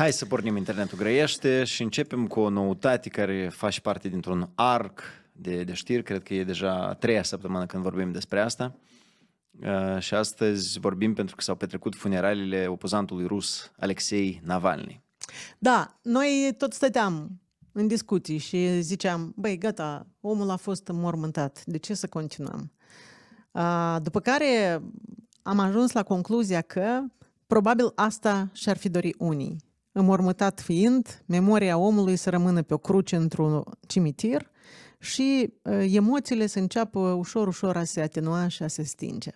Hai să pornim internetul grăiește și începem cu o noutate care face parte dintr-un arc de, de știri. Cred că e deja treia săptămână când vorbim despre asta. Uh, și astăzi vorbim pentru că s-au petrecut funeralele opozantului rus Alexei Navalny. Da, noi tot stăteam în discuții și ziceam, băi, gata, omul a fost mormântat, de ce să continuăm? Uh, după care am ajuns la concluzia că probabil asta și-ar fi dorit unii înmormântat fiind, memoria omului să rămână pe o cruce într-un cimitir și ă, emoțiile să înceapă ușor, ușor a se atenua și a se stinge.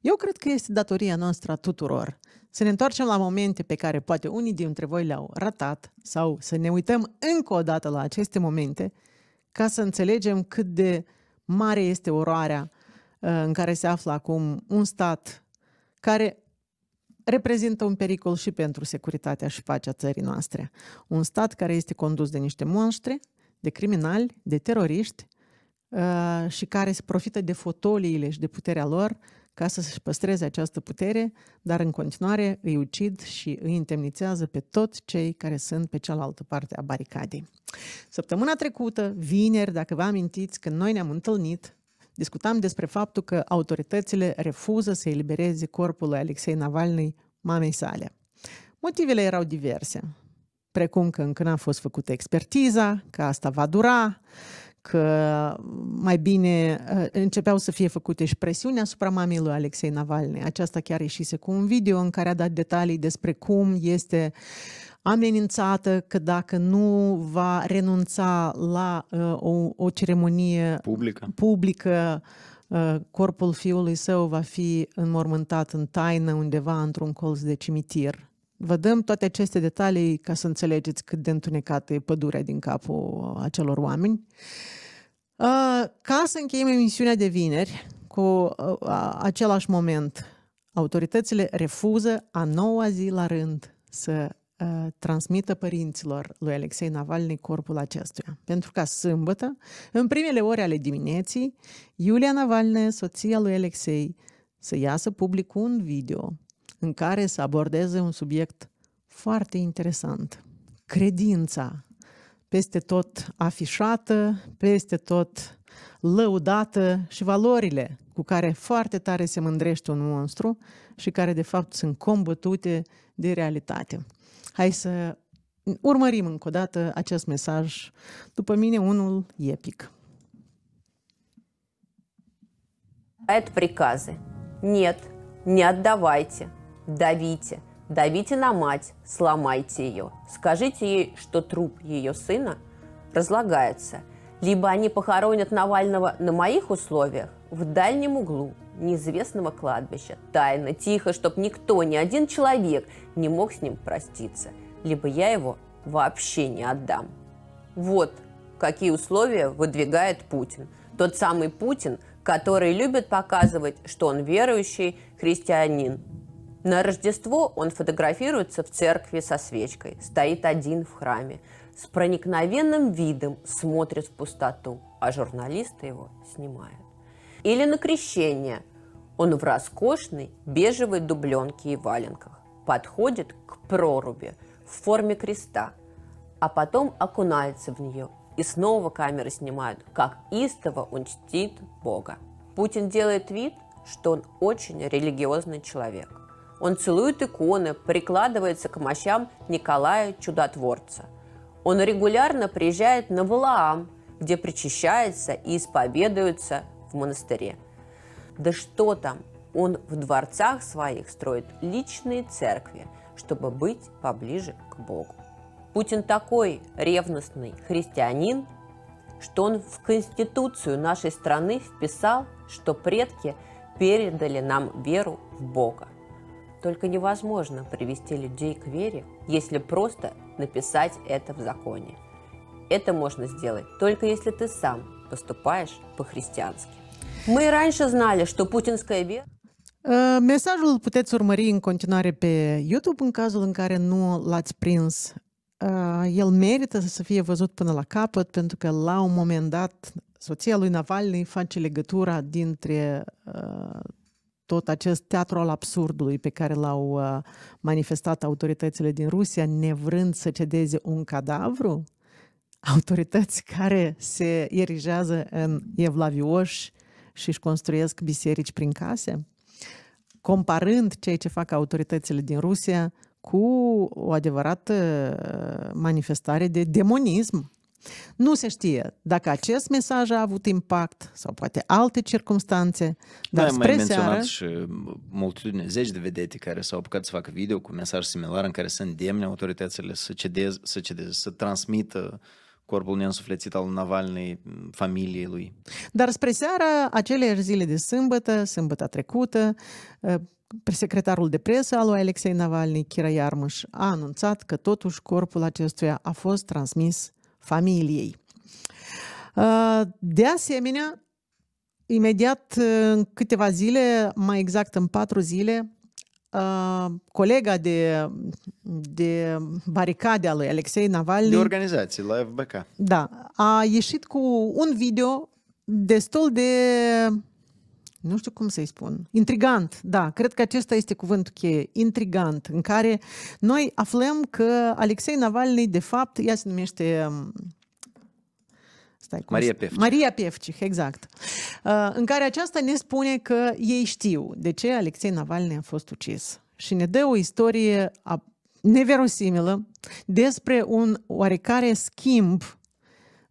Eu cred că este datoria noastră a tuturor să ne întoarcem la momente pe care poate unii dintre voi le-au ratat sau să ne uităm încă o dată la aceste momente ca să înțelegem cât de mare este oroarea ă, în care se află acum un stat care reprezintă un pericol și pentru securitatea și pacea țării noastre. Un stat care este condus de niște monștri, de criminali, de teroriști uh, și care se profită de fotoliile și de puterea lor ca să își păstreze această putere, dar în continuare îi ucid și îi întemnițează pe toți cei care sunt pe cealaltă parte a baricadei. Săptămâna trecută, vineri, dacă vă amintiți, când noi ne-am întâlnit, Discutam despre faptul că autoritățile refuză să elibereze corpul lui Alexei Navalny mamei sale. Motivele erau diverse, precum că încă n-a fost făcută expertiza, că asta va dura, că mai bine uh, începeau să fie făcute și presiuni asupra mamei lui Alexei Navalny. Aceasta chiar ieșise cu un video în care a dat detalii despre cum este uh, amenințată că dacă nu va renunța la uh, o, o ceremonie publică, publică uh, corpul fiului său va fi înmormântat în taină undeva într-un colț de cimitir. Vă dăm toate aceste detalii ca să înțelegeți cât de întunecată e pădurea din capul uh, acelor oameni. Uh, ca să încheiem emisiunea de vineri cu uh, același moment, autoritățile refuză a noua zi la rând să Uh, transmită părinților lui Alexei Navalny corpul acestuia. Pentru ca sâmbătă, în primele ore ale dimineții, Iulia Navalny, soția lui Alexei, să iasă public un video în care să abordeze un subiect foarte interesant. Credința, peste tot afișată, peste tot lăudată și valorile cu care foarte tare se mândrește un monstru și care de fapt sunt combătute de realitate. Hai să urmărim încă o dată acest mesaj. După mine, unul epic. Это приказы. Нет, не отдавайте, давите. Давите на мать, сломайте ее. Скажите ей, что труп ее сына разлагается. Либо они похоронят Навального на моих условиях в дальнем углу, неизвестного кладбища, тайно, тихо, чтоб никто, ни один человек не мог с ним проститься, либо я его вообще не отдам. Вот какие условия выдвигает Путин. Тот самый Путин, который любит показывать, что он верующий христианин. На Рождество он фотографируется в церкви со свечкой, стоит один в храме, с проникновенным видом смотрит в пустоту, а журналисты его снимают. Или на крещение он в роскошной бежевой дубленке и валенках. Подходит к проруби в форме креста, а потом окунается в нее. И снова камеры снимают, как истово он чтит Бога. Путин делает вид, что он очень религиозный человек. Он целует иконы, прикладывается к мощам Николая Чудотворца. Он регулярно приезжает на Валаам, где причащается и исповедуется в монастыре – да что там, он в дворцах своих строит личные церкви, чтобы быть поближе к Богу. Путин такой ревностный христианин, что он в Конституцию нашей страны вписал, что предки передали нам веру в Бога. Только невозможно привести людей к вере, если просто написать это в законе. Это можно сделать только если ты сам поступаешь по-христиански. Мы раньше знали, что путинская вера... Mesajul puteți urmări în continuare pe YouTube în cazul în care nu l-ați prins. El merită să fie văzut până la capăt pentru că la un moment dat soția lui Navalny face legătura dintre tot acest teatru al absurdului pe care l-au manifestat autoritățile din Rusia, nevrând să cedeze un cadavru, autorități care se erijează în evlavioși și își construiesc biserici prin case, comparând ceea ce fac autoritățile din Rusia cu o adevărată uh, manifestare de demonism. Nu se știe dacă acest mesaj a avut impact sau poate alte circunstanțe, dar da, spre mai menționat seară... și multitudine, zeci de vedete care s-au apucat să facă video cu mesaj similar în care sunt îndemne autoritățile să cedeze, să, cedeze, să transmită uh, corpul neînsuflețit al Navalnei, mm, familiei lui. Dar spre seara, aceleași zile de sâmbătă, sâmbăta trecută, eh, secretarul de presă al lui Alexei Navalny, Chira Iarmuș, a anunțat că totuși corpul acestuia a fost transmis familiei. Eh, de asemenea, imediat eh, în câteva zile, mai exact în patru zile, colega de, de baricade a lui, Alexei Navalny... De organizații, la FBK. Da. A ieșit cu un video destul de... Nu știu cum să-i spun. Intrigant, da. Cred că acesta este cuvântul cheie. Intrigant, în care noi aflăm că Alexei Navalny, de fapt, ea se numește Stai, Maria Pefcih. Maria Pefcih, exact. Uh, în care aceasta ne spune că ei știu de ce Alexei Navalny a fost ucis. Și ne dă o istorie neverosimilă despre un oarecare schimb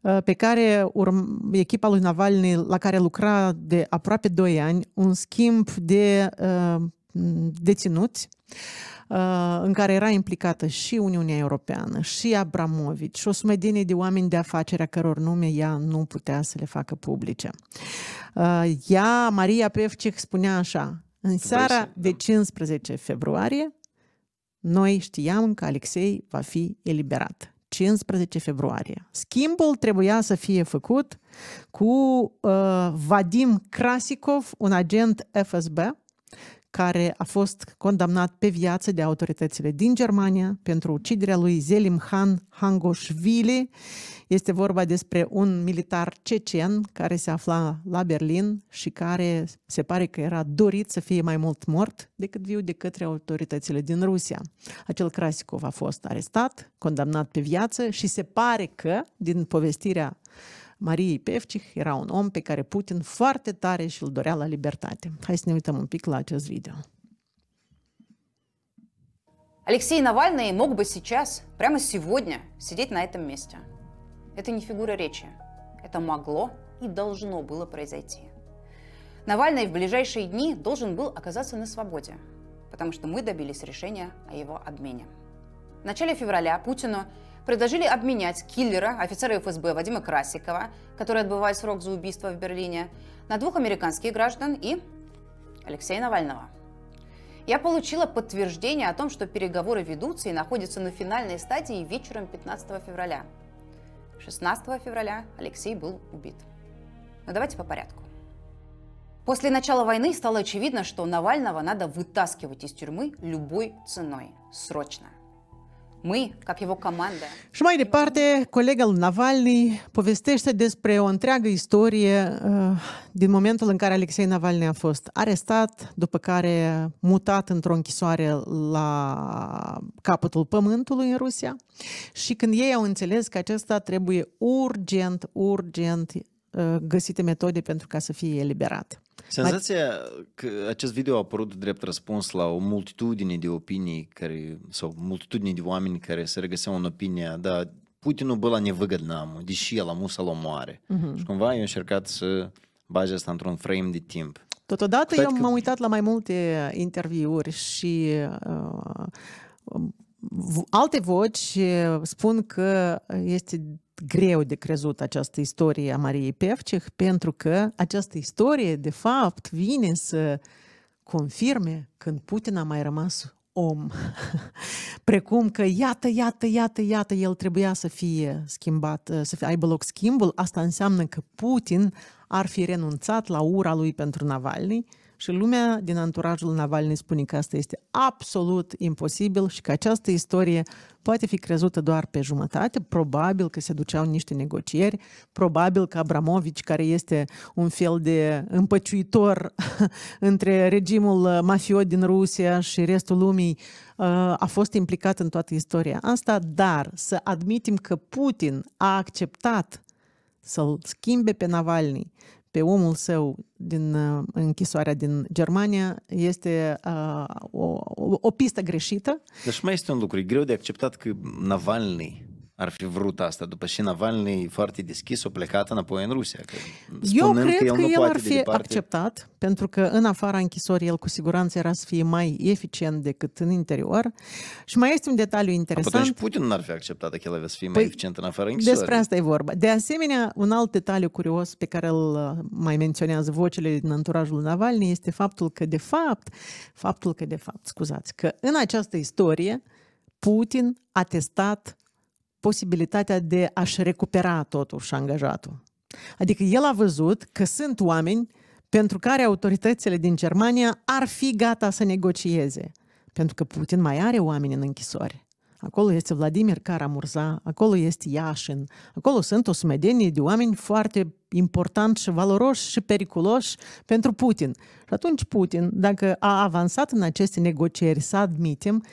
uh, pe care urm- echipa lui Navalny, la care lucra de aproape 2 ani, un schimb de uh, deținuți, uh, în care era implicată și Uniunea Europeană, și Abramovici, și o sumedenie de oameni de afaceri a căror nume ea nu putea să le facă publice. Uh, ea, Maria Pevcic, spunea așa, în seara de 15 februarie, noi știam că Alexei va fi eliberat. 15 februarie. Schimbul trebuia să fie făcut cu uh, Vadim Krasikov, un agent FSB, care a fost condamnat pe viață de autoritățile din Germania pentru uciderea lui Zelim Han Hangoșvili. Este vorba despre un militar cecen care se afla la Berlin și care se pare că era dorit să fie mai mult mort decât viu de către autoritățile din Rusia. Acel Krasikov a fost arestat, condamnat pe viață și se pare că, din povestirea Mariei Pevcih era un om pe care Putin foarte tare și îl dorea la libertate. Hai să ne uităm un pic la acest video. Алексей Навальный мог бы сейчас, прямо сегодня, сидеть на этом месте. Это не фигура речи. Это могло и должно было произойти. Навальный в ближайшие дни должен был оказаться на свободе, потому что мы добились решения о его обмене. В начале февраля Путину предложили обменять киллера, офицера ФСБ Вадима Красикова, который отбывает срок за убийство в Берлине, на двух американских граждан и Алексея Навального. Я получила подтверждение о том, что переговоры ведутся и находятся на финальной стадии вечером 15 февраля. 16 февраля Алексей был убит. Но давайте по порядку. После начала войны стало очевидно, что Навального надо вытаскивать из тюрьмы любой ценой. Срочно. Мы, как его команда. Și mai departe, colegul Navalny povestește despre o întreagă istorie uh, din momentul în care Alexei Navalny a fost arestat, după care mutat într-o închisoare la capătul pământului în Rusia. Și când ei au înțeles că acesta trebuie urgent, urgent uh, găsite metode pentru ca să fie eliberat. Senzația că acest video a apărut drept răspuns la o multitudine de opinii care, sau multitudine de oameni care se regăseau în opinia, da, Putinul bă la nevăgădnamul, deși el a să-l omoare. Uh-huh. Mhm. Și cumva eu încercat să bage asta într-un frame de timp. Totodată Cred eu că... m-am uitat la mai multe interviuri și uh, alte voci uh, spun că este greu de crezut această istorie a Mariei Pevcih, pentru că această istorie, de fapt, vine să confirme când Putin a mai rămas om. Precum că iată, iată, iată, iată, el trebuia să fie schimbat, să fie, aibă loc schimbul, asta înseamnă că Putin ar fi renunțat la ura lui pentru Navalny, și lumea din anturajul Navalnei spune că asta este absolut imposibil și că această istorie poate fi crezută doar pe jumătate. Probabil că se duceau niște negocieri, probabil că Abramovici, care este un fel de împăciuitor între regimul mafiot din Rusia și restul lumii, uh, a fost implicat în toată istoria asta, dar să admitem că Putin a acceptat să-l schimbe pe Navalny pe omul său din uh, închisoarea din Germania este uh, o, o, o pistă greșită. Dar și mai este un lucru, e greu de acceptat că Navalny ar fi vrut asta. După și Navalny, foarte deschis, o plecat înapoi în Rusia. Că, Eu cred că el, că el ar fi de departe... acceptat, pentru că în afara închisorii el cu siguranță era să fie mai eficient decât în interior. Și mai este un detaliu interesant. și Putin n-ar fi acceptat că el avea să fie mai păi, eficient în afara închisorii. Despre asta e vorba. De asemenea, un alt detaliu curios pe care îl uh, mai menționează vocele din anturajul Navalny este faptul că de fapt, faptul că de fapt, scuzați, că în această istorie Putin a testat posibilitatea de a-și recupera totuși angajatul. Adică el a văzut că sunt oameni pentru care autoritățile din Germania ar fi gata să negocieze. Pentru că Putin mai are oameni în închisori. Acolo este Vladimir Caramurza, acolo este Iașin, acolo sunt o sumedenie de oameni foarte important și valoroși și periculoși pentru Putin. Și atunci Putin, dacă a avansat în aceste negocieri, să admitem,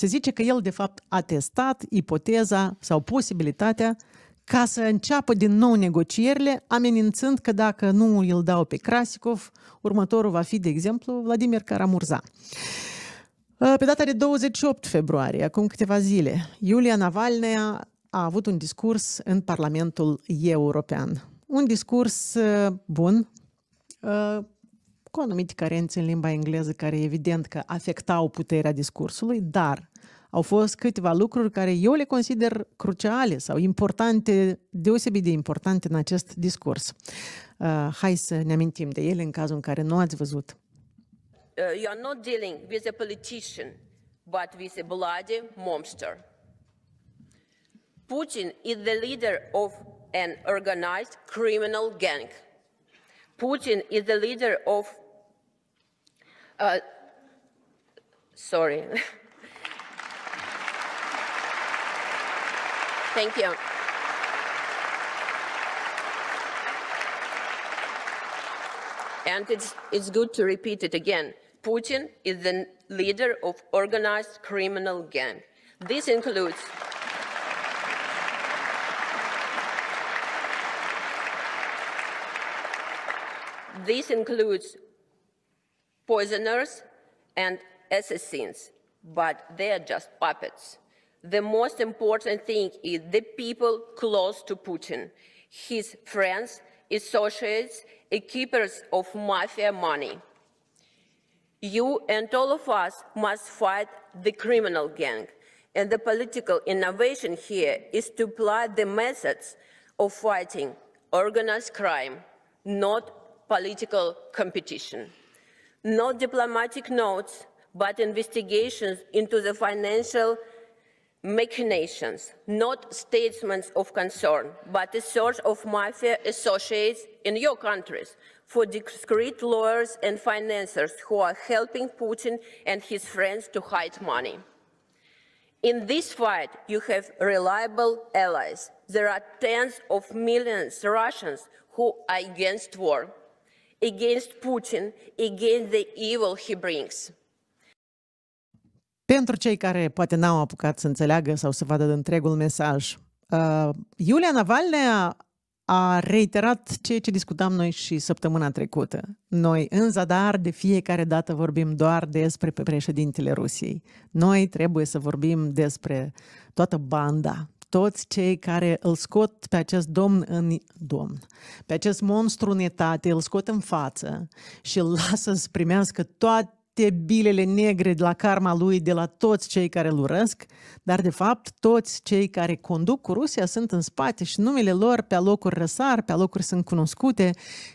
se zice că el, de fapt, a testat ipoteza sau posibilitatea ca să înceapă din nou negocierile, amenințând că dacă nu îl dau pe Krasikov următorul va fi, de exemplu, Vladimir Caramurza. Ă, pe data de 28 februarie, acum câteva zile, Iulia Navalnea a avut un discurs în Parlamentul European. Un discurs ă, bun, ă, cu anumite carențe în limba engleză, care evident că afectau puterea discursului, dar au fost câteva lucruri care eu le consider cruciale sau importante, deosebit de importante în acest discurs. Uh, hai să ne amintim de ele în cazul în care nu ați văzut. Uh, you are not dealing with a politician, but with a bloody monster. Putin is the leader of an organized criminal gang. Putin is the leader of. Uh, sorry. Thank you. And it's, it's good to repeat it again. Putin is the leader of organized criminal gang. This includes This includes poisoners and assassins, but they are just puppets the most important thing is the people close to Putin, his friends, associates, and keepers of mafia money. You and all of us must fight the criminal gang. And the political innovation here is to apply the methods of fighting organized crime, not political competition. Not diplomatic notes, but investigations into the financial machinations, not statements of concern, but a source of mafia associates in your countries for discreet lawyers and financiers who are helping Putin and his friends to hide money. In this fight, you have reliable allies. There are tens of millions of Russians who are against war, against Putin, against the evil he brings. Pentru cei care poate n-au apucat să înțeleagă sau să vadă întregul mesaj, uh, Iulia Navalnea a reiterat ceea ce discutam noi și săptămâna trecută. Noi, în zadar, de fiecare dată vorbim doar despre președintele Rusiei. Noi trebuie să vorbim despre toată banda, toți cei care îl scot pe acest domn în domn, pe acest monstru în etate, îl scot în față și îl lasă să primească toate toate bilele negre de la karma lui de la toți cei care îl urăsc, dar de fapt toți cei care conduc cu Rusia sunt în spate și numele lor pe locuri răsar, pe locuri sunt cunoscute,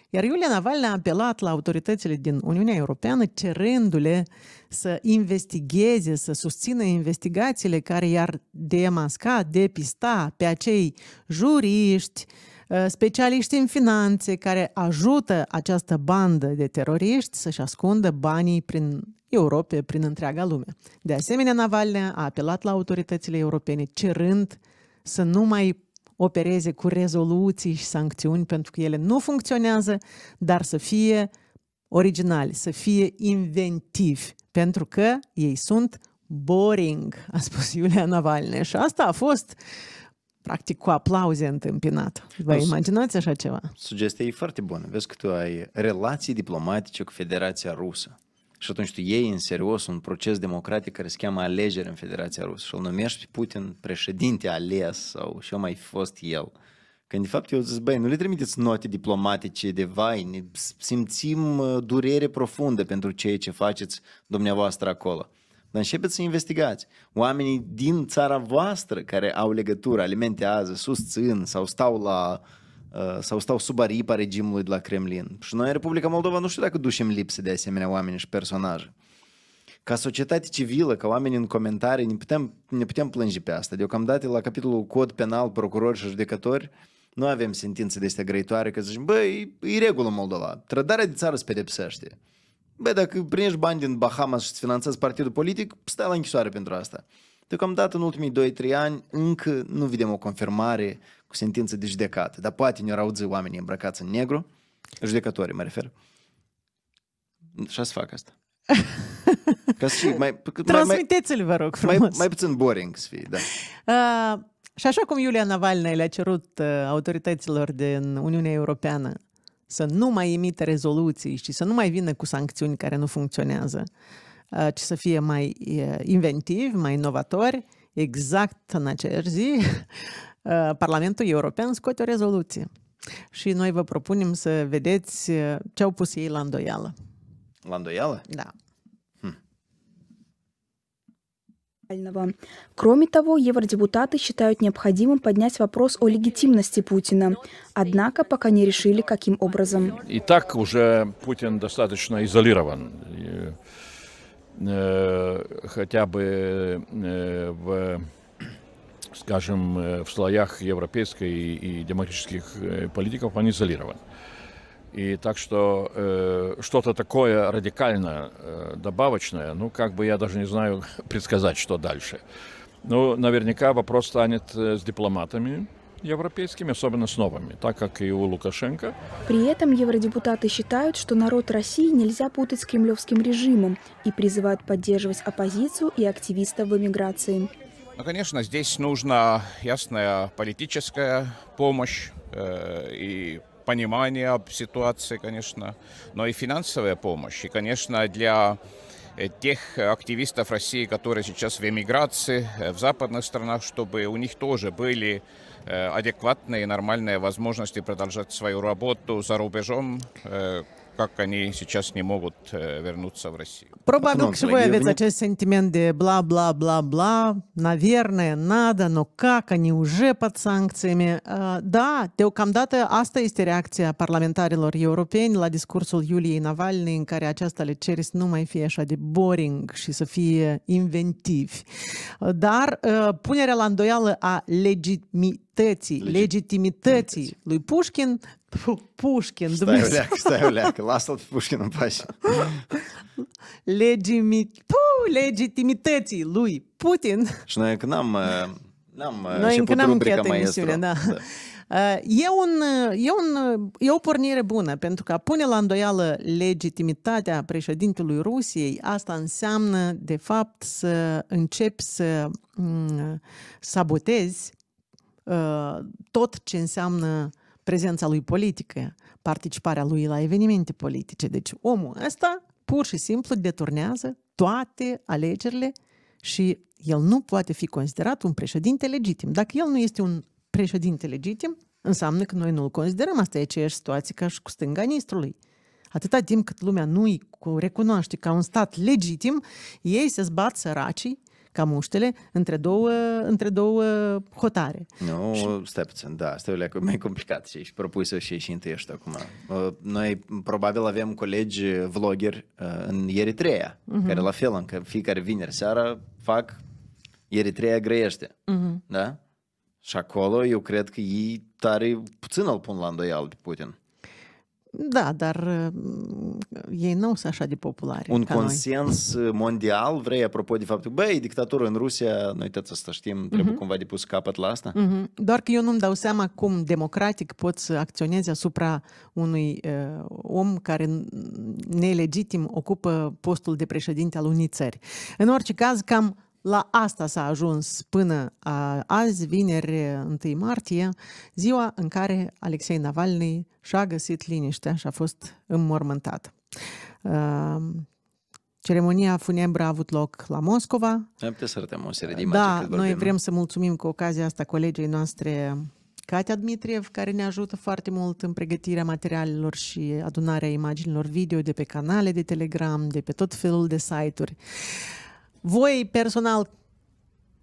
iar Iulia Navalny a apelat la autoritățile din Uniunea Europeană cerându-le să investigheze, să susțină investigațiile care i-ar demasca, depista pe acei juriști, Uh, specialiști în finanțe care ajută această bandă de teroriști să-și ascundă banii prin Europa, prin întreaga lume. De asemenea, Navalny a apelat la autoritățile europene cerând să nu mai opereze cu rezoluții și sancțiuni pentru că ele nu funcționează, dar să fie originali, să fie inventivi, pentru că ei sunt boring, a spus Iulia Navalny. Și asta a fost uh, practic cu aplauze întâmpinat. Vă imaginați așa ceva? Sugestia e foarte bună. Vezi că tu ai relații diplomatice cu Federația Rusă. Și atunci tu iei în serios un proces democratic care se cheamă alegeri în Federația Rusă și îl numești Putin președinte ales sau și eu mai fost el. Când de fapt eu zic, băi, nu le trimiteți note diplomatice de vai, ne simțim uh, durere profundă pentru ceea ce faceți dumneavoastră acolo. Dar începeți să investigați. Oamenii din țara voastră care au legătură, alimentează, susțin sau stau la uh, sau stau sub aripa regimului de la Kremlin. Și noi în Republica Moldova nu știu dacă ducem lipsă de asemenea oameni și personaje. Ca societate civilă, ca oameni în comentarii, ne putem, ne putem plânge pe asta. Deocamdată la capitolul cod penal, procurori și judecători, nu avem sentințe de astea grăitoare că zicem, băi, e regulă Moldova, trădarea de țară se pedepsește. Bă, dacă primești bani din Bahamas și îți finanțezi partidul politic, stai la închisoare pentru asta. Deocamdată, în ultimii 2-3 ani, încă nu vedem o confirmare cu sentință de judecată, dar poate ne rauzi oamenii îmbrăcați în negru, judecătorii mă refer. Și să fac asta. Ca să mai, Transmiteți-l, vă rog, frumos. Mai, mai puțin boring să fie, da. Uh, și așa cum Iulia Navalny le-a cerut uh, autorităților din Uniunea Europeană să nu mai emite rezoluții și să nu mai vină cu sancțiuni care nu funcționează, uh, ci să fie mai uh, inventivi, mai inovatori. Exact în aceeași zi, uh, Parlamentul European scoate o rezoluție. Și noi vă propunem să vedeți ce au pus ei la îndoială. La îndoială? Da. Кроме того, евродепутаты считают необходимым поднять вопрос о легитимности Путина, однако пока не решили, каким образом. И так уже Путин достаточно изолирован, э, хотя бы э, в скажем, э, в слоях европейской и демократических политиков он изолирован. И так что э, что-то такое радикальное э, добавочное, ну, как бы я даже не знаю предсказать, что дальше. Ну, наверняка вопрос станет э, с дипломатами, европейскими, особенно с новыми, так как и у Лукашенко. При этом евродепутаты считают, что народ России нельзя путать с кремлевским режимом и призывают поддерживать оппозицию и активистов в эмиграции. Ну, конечно, здесь нужна ясная политическая помощь э, и понимание об ситуации, конечно, но и финансовая помощь. И, конечно, для э, тех активистов России, которые сейчас в эмиграции э, в западных странах, чтобы у них тоже были э, адекватные и нормальные возможности продолжать свою работу за рубежом, как они сейчас не могут вернуться в Россию. Probabil că voi aveți acest sentiment de bla, bla, bla, bla, наверное, надо, но как, они уже под sancțiile. Da, deocamdată asta este reacția parlamentarilor europeni la discursul Iuliei Navalny, în care aceasta le cere să nu mai fie așa de boring și să fie inventivi. Dar punerea la îndoială a legitimității, legitimității lui Pușkin Pushkin, Stavljak, stavljak, lasă-l pe Pushkin în pace. Legimi... Puh, legitimității lui Putin. Și noi нам... n-am, n-am noi încă n-am încheiat emisiunea, da. da. E, un, e, un, e o pornire bună, pentru că a pune la îndoială legitimitatea președintelui Rusiei, asta înseamnă, de fapt, să începi să mm, sabotezi uh, tot ce înseamnă uh, prezența lui politică, participarea lui la evenimente politice. Deci omul ăsta pur și simplu deturnează toate alegerile și el nu poate fi considerat un președinte legitim. Dacă el nu este un președinte legitim, înseamnă că noi nu-l considerăm. Asta e aceeași situație ca și cu stânga ministrului. Atâta timp cât lumea nu-i recunoaște ca un stat legitim, ei se zbat săracii ca muștele între două, între două hotare. Nu, și... stai puțin, da, asta e mai complicat și ești propus să și ești întâiești acum. Uh, noi probabil avem colegi vlogger uh, în Eritrea, uh-huh. care la fel, încă fiecare vineri seara fac Eritrea grăiește, uh-huh. da? Și acolo eu cred că ei tare puțin îl pun la îndoială pe Putin. Da, dar mm, ei nu sunt așa de populare. Un consens noi. mondial, vrei, apropo de faptul, băi, dictatura în Rusia, noi toți să știm, trebuie uh-huh. cumva de pus capăt la asta? Uh-huh. Doar că eu nu-mi dau seama cum democratic poți să acționeze asupra unui uh, om care nelegitim ocupă postul de președinte al unei țări. În orice caz, cam la asta s-a ajuns până azi, vineri 1 martie, ziua în care Alexei Navalny și-a găsit liniștea și a fost înmormântat. Ceremonia funebră a avut loc la Moscova. Am putea să arătăm o serie de da, imagini. Da, noi vrem să mulțumim cu ocazia asta colegii noastre Katia Dmitriev, care ne ajută foarte mult în pregătirea materialelor și adunarea imaginilor video de pe canale de Telegram, de pe tot felul de site-uri. Uh, voi personal,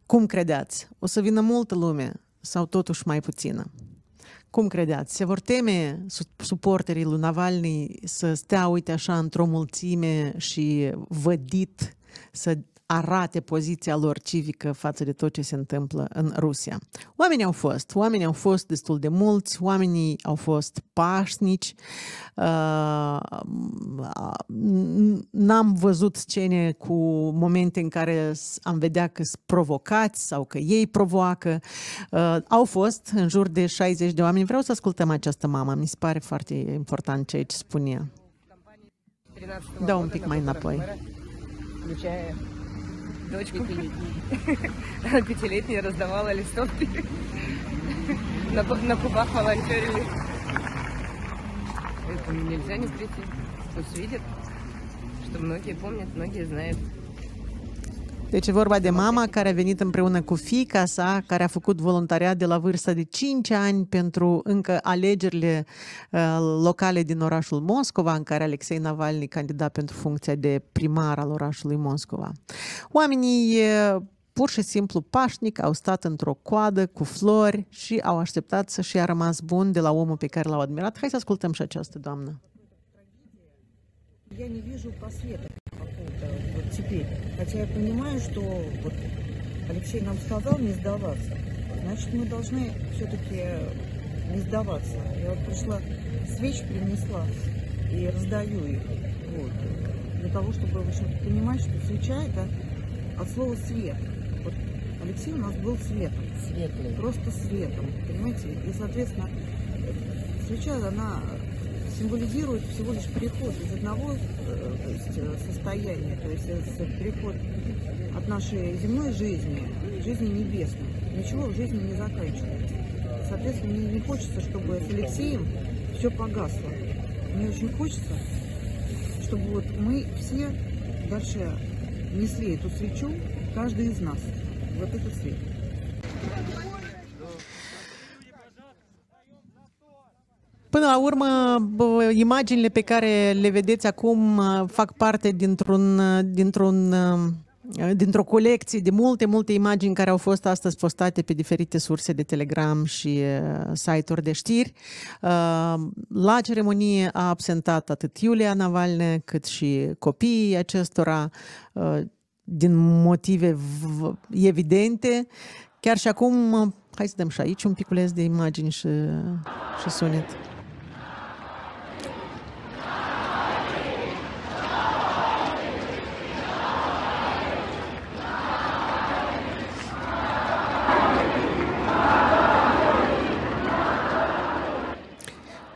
cum credeți? O să vină multă lume sau totuși mai puțină? Cum credeți? Se vor teme suporterii lui Navalny să stea, uite așa, într-o mulțime și vădit să arate poziția lor civică față de tot ce se întâmplă în Rusia. Oamenii au fost, oamenii au fost destul de mulți, oamenii au fost pașnici, uh, n-am văzut scene cu momente în care am vedea că sunt provocați sau că ei provoacă. Uh, au fost în jur de 60 de oameni. Vreau să ascultăm această mamă, mi se pare foarte important ce aici spunea. Da un pic mai înapoi. Deci, дочку. Пятилетняя. Пятилетняя раздавала листовки. На, на кубах волонтерили. Этому нельзя не прийти. Пусть видят, что многие помнят, многие знают. Deci e vorba de mama care a venit împreună cu fica sa, care a făcut voluntariat de la vârsta de 5 ani pentru încă alegerile uh, locale din orașul Moscova, în care Alexei Navalny candida pentru funcția de primar al orașului Moscova. Oamenii uh, pur și simplu pașnic au stat într-o coadă cu flori și au așteptat să și a rămas bun de la omul pe care l-au admirat. Hai să ascultăm și această doamnă. Я не вижу просвета какого-то вот теперь. Хотя я понимаю, что вот Алексей нам сказал не сдаваться. Значит, мы должны все-таки не сдаваться. Я вот пришла, свеч принесла и раздаю их. Вот. Для того, чтобы вы что-то понимать, что свеча это от слова свет. Вот Алексей у нас был светом. Светлый. Просто светом. Понимаете? И, соответственно, свеча, она символизирует всего лишь переход из одного э, э, состояния, то есть э, переход от нашей земной жизни к жизни небесной. Ничего в жизни не заканчивается. Соответственно, мне не хочется, чтобы с Алексеем все погасло. Мне очень хочется, чтобы вот мы все дальше несли эту свечу, каждый из нас, вот этот свет. urmă, imaginile pe care le vedeți acum uh, fac parte dintr-un, uh, dintr-un, uh, dintr-o colecție de multe, multe imagini care au fost astăzi postate pe diferite surse de Telegram și site-uri de știri. La ceremonie a absentat atât Iulia Navalne cât și copiii acestora din motive evidente. Chiar și acum, hai să dăm și aici un piculeț de imagini și, și sunet.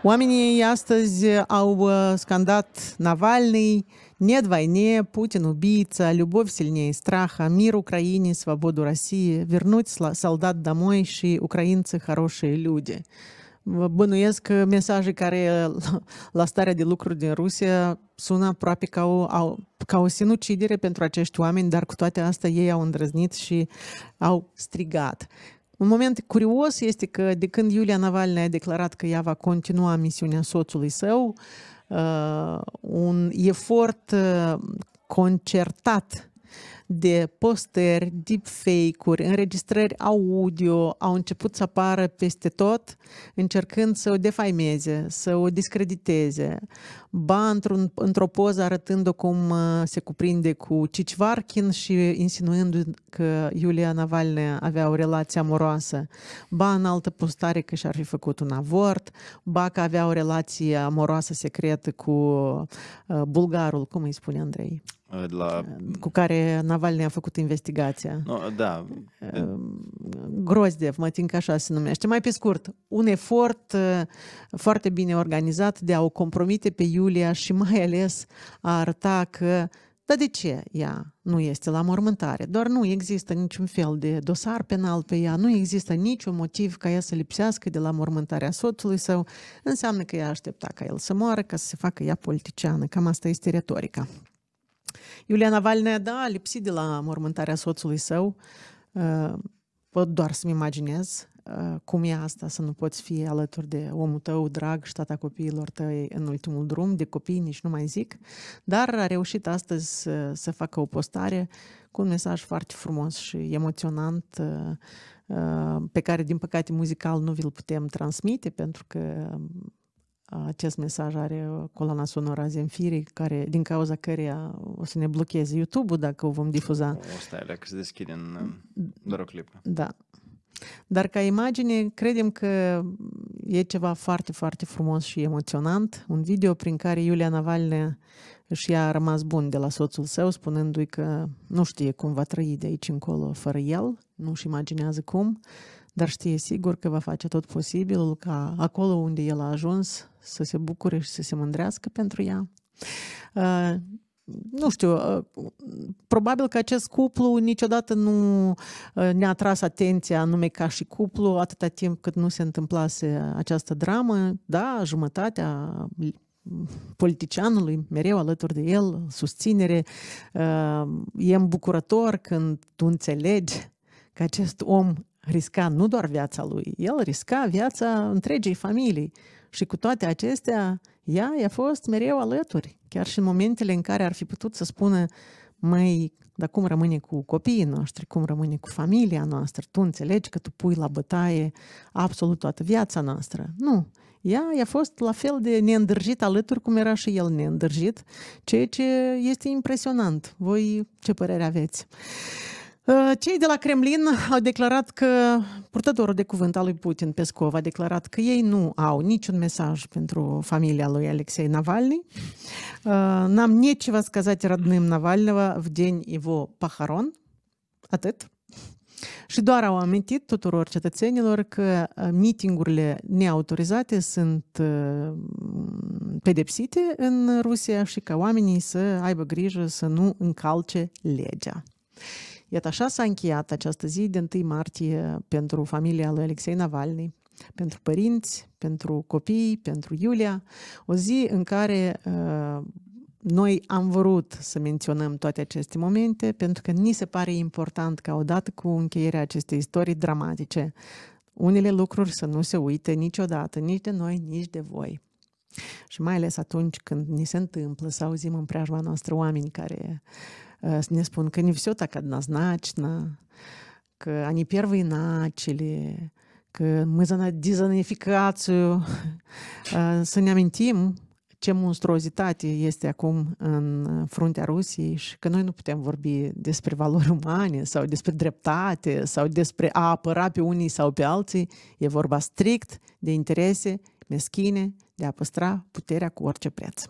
Oamenii astăzi au uh, scandat Navalny, нет войне, Путин убийца, любовь сильнее страха, мир Украине, свободу России, вернуть солдат домой și украинцы хорошие люди. Bănuiesc că mesaje care uh, la starea de lucru din Rusia sună aproape ca o, au, ca o sinucidere pentru acești oameni, dar cu toate astea ei au îndrăznit și au strigat. Un moment curios este că de când Iulia Navalny a declarat că ea va continua misiunea soțului său, uh, un efort uh, concertat de postări, deepfake-uri, înregistrări audio au început să apară peste tot, încercând să o defaimeze, să o discrediteze. Ba într-un, într-o poză arătând-o cum uh, se cuprinde cu Varkin și insinuând că Iulia Navalne avea o relație amoroasă. Ba în altă postare că și-ar fi făcut un avort, ba că avea o relație amoroasă secretă cu uh, bulgarul, cum îi spune Andrei? la... cu care Navalny a făcut investigația. No, da. Ehm, Grozdev, mă tin că așa se numește. Mai pe scurt, un efort eh, foarte bine organizat de a o compromite pe Iulia și mai ales a arăta că dar de ce ea nu este la mormântare? Doar nu există niciun fel de dosar penal pe ea, nu există niciun motiv ca ea să lipsească de la mormântarea soțului său. Înseamnă că ea aștepta ca el să moară, ca să se facă ea politiciană. Cam asta este retorica. Iulia Navalnea, da, a lipsit de la mormântarea soțului său. Ă, pot doar să-mi imaginez ă, cum e asta să nu poți fi alături de omul tău drag și tata copiilor tăi în ultimul drum, de copii nici nu mai zic, dar a reușit astăzi să, să facă o postare cu un mesaj foarte frumos și emoționant ă, pe care, din păcate, muzical nu vi-l putem transmite pentru că acest mesaj are uh, coloana sonoră a Zemfirii, care, din cauza căreia o să ne blocheze YouTube-ul dacă o vom difuza. O stai, că se deschide în uh, mm, doar o clipă. Da. Dar ca imagine, credem că e ceva foarte, foarte frumos și emoționant. Un video prin care Iulia Navalne și ea a rămas bun de la soțul său, spunându-i că nu știe cum va trăi de aici încolo fără el, nu-și imaginează cum. Uh, dar știe sigur că va face tot posibilul ca acolo unde el a ajuns să se bucure și să se mândrească pentru ea. Uh, nu știu, uh, probabil că acest cuplu niciodată nu uh, ne-a tras atenția anume ca și cuplu atâta timp cât nu se întâmplase această dramă. Da, jumătatea politicianului, mereu alături de el, susținere. Uh, e îmbucurător când tu înțelegi că acest om risca nu doar viața lui, el risca viața întregii familii. Și cu toate acestea, ea i-a fost mereu alături, chiar și în momentele în care ar fi putut să spună mai dar cum rămâne cu copiii noștri, cum rămâne cu familia noastră, tu înțelegi că tu pui la bătaie absolut toată viața noastră. Nu. Ea i-a fost la fel de neîndrăjit alături cum era și el neîndrăjit, ceea ce este impresionant. Voi ce părere aveți? Uh, cei de la Kremlin au declarat că purtătorul de cuvânt al lui Putin, Pescov, a declarat că ei nu au niciun mesaj pentru familia lui Alexei Navalny. Uh, am nici нечего сказать родным Navalnyva în день его похорон. Atât. Și doar au amintit tuturor cetățenilor că uh, mitingurile neautorizate sunt pedepsite în Rusia și că oamenii să aibă grijă să nu încalce legea. Iată, așa s-a încheiat această zi de 1 martie pentru familia lui Alexei Navalny, pentru părinți, pentru copii, pentru Iulia. O zi în care uh, noi am vrut să menționăm toate aceste momente pentru că ni se pare important ca odată cu încheierea acestei istorii dramatice, unele lucruri să nu se uite niciodată, nici de noi, nici de voi. Și mai ales atunci când ni se întâmplă să auzim în preajma noastră oameni care uh, ne spun că ne все так однозначно, că они первые начали, că мы за дезонификацию, să ne amintim ce monstruozitate este acum în fruntea Rusiei și că noi nu putem vorbi despre valori umane sau despre dreptate sau despre a apăra pe unii sau pe alții. E vorba strict de interese meschine de a păstra puterea cu orice preț.